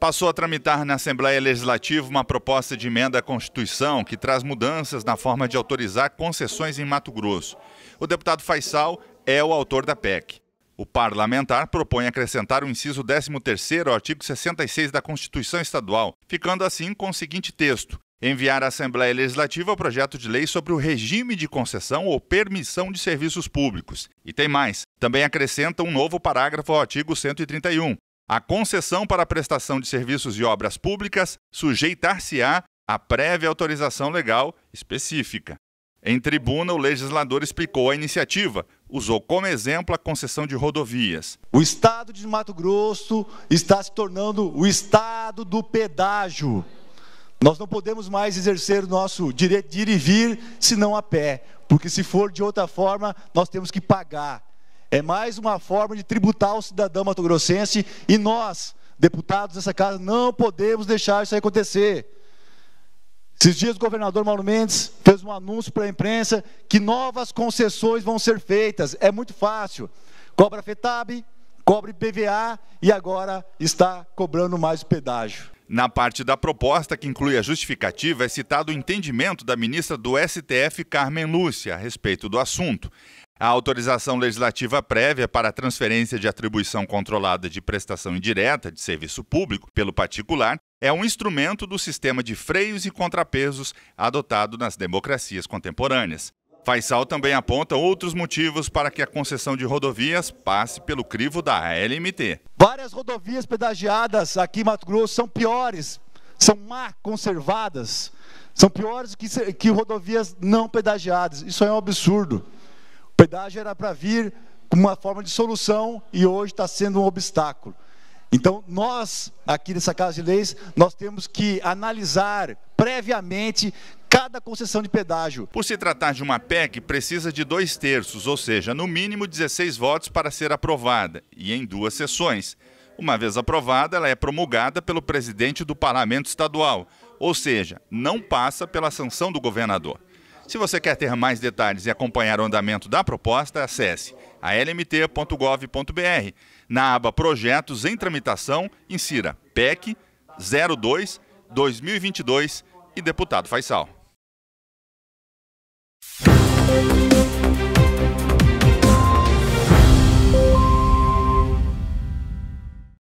Passou a tramitar na Assembleia Legislativa uma proposta de emenda à Constituição que traz mudanças na forma de autorizar concessões em Mato Grosso. O deputado Faisal é o autor da PEC. O parlamentar propõe acrescentar o inciso 13º ao artigo 66 da Constituição Estadual, ficando assim com o seguinte texto: Enviar à Assembleia Legislativa o projeto de lei sobre o regime de concessão ou permissão de serviços públicos. E tem mais: também acrescenta um novo parágrafo ao artigo 131. A concessão para a prestação de serviços e obras públicas sujeitar-se-á à prévia autorização legal específica. Em tribuna, o legislador explicou a iniciativa, usou como exemplo a concessão de rodovias. O estado de Mato Grosso está se tornando o estado do pedágio. Nós não podemos mais exercer o nosso direito de ir e vir senão a pé, porque se for de outra forma, nós temos que pagar. É mais uma forma de tributar o cidadão matogrossense e nós, deputados dessa casa, não podemos deixar isso acontecer. Esses dias o governador Mauro Mendes fez um anúncio para a imprensa que novas concessões vão ser feitas. É muito fácil. Cobra FETAB, cobre PVA e agora está cobrando mais pedágio. Na parte da proposta, que inclui a justificativa, é citado o entendimento da ministra do STF, Carmen Lúcia, a respeito do assunto. A autorização legislativa prévia para a transferência de atribuição controlada de prestação indireta de serviço público pelo particular é um instrumento do sistema de freios e contrapesos adotado nas democracias contemporâneas. Faisal também aponta outros motivos para que a concessão de rodovias passe pelo crivo da LMT. Várias rodovias pedagiadas aqui em Mato Grosso são piores, são má conservadas, são piores que, que rodovias não pedagiadas. Isso é um absurdo. O pedágio era para vir como uma forma de solução e hoje está sendo um obstáculo. Então, nós, aqui nessa Casa de Leis, nós temos que analisar previamente cada concessão de pedágio. Por se tratar de uma PEC, precisa de dois terços, ou seja, no mínimo 16 votos para ser aprovada, e em duas sessões. Uma vez aprovada, ela é promulgada pelo presidente do parlamento estadual, ou seja, não passa pela sanção do governador. Se você quer ter mais detalhes e acompanhar o andamento da proposta, acesse a lmt.gov.br. Na aba Projetos em Tramitação, insira PEC 02 2022 e deputado Faisal. you